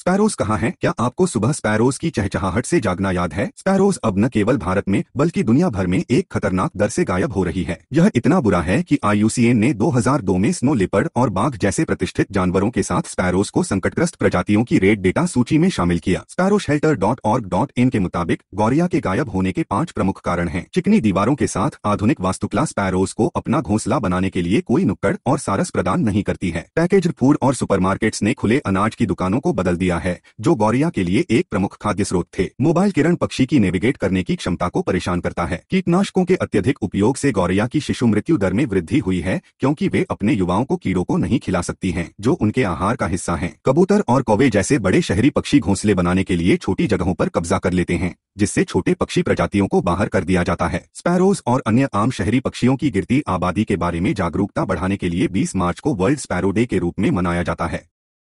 sparrows कहाँ हैं क्या आपको सुबह स्पैरोज की चहचहाहट से जागना याद है स्पैरोज अब न केवल भारत में बल्कि दुनिया भर में एक खतरनाक दर से गायब हो रही है यह इतना बुरा है कि आईयूसीएन ने 2002 में स्नो लिपर्ड और बाघ जैसे प्रतिष्ठित जानवरों के साथ स्पैरोज को संकटग्रस्त प्रजातियों की रेड डेटा सूची में शामिल किया sparrow shelter dot org dot in के मुताबिक गौरिया के गायब होने के पाँच प्रमुख कारण है चिकनी दीवारों के साथ आधुनिक वास्तुकला स्पैरोज को अपना घोंसला बनाने के लिए कोई नुक्कड़ और सारस प्रदान नहीं करती है पैकेज फूड और सुपर ने खुले अनाज की दुकानों को बदल दिया लिया है जो गौरिया के लिए एक प्रमुख खाद्य स्रोत थे मोबाइल किरण पक्षी की नेविगेट करने की क्षमता को परेशान करता है कीटनाशकों के अत्यधिक उपयोग से गौरिया की शिशु मृत्यु दर में वृद्धि हुई है क्योंकि वे अपने युवाओं को कीड़ों को नहीं खिला सकती है जो उनके आहार का हिस्सा है कबूतर और कौवे जैसे बड़े शहरी पक्षी घोंसले बनाने के लिए छोटी जगहों पर कब्जा कर लेते हैं जिससे छोटे पक्षी प्रजातियों को बाहर कर दिया जाता है स्पैरोज और अन्य आम शहरी पक्षियों की गिरती आबादी के बारे में जागरूकता बढ़ाने के लिए 20 मार्च को वर्ल्ड स्पैरो डे के रूप में मनाया जाता है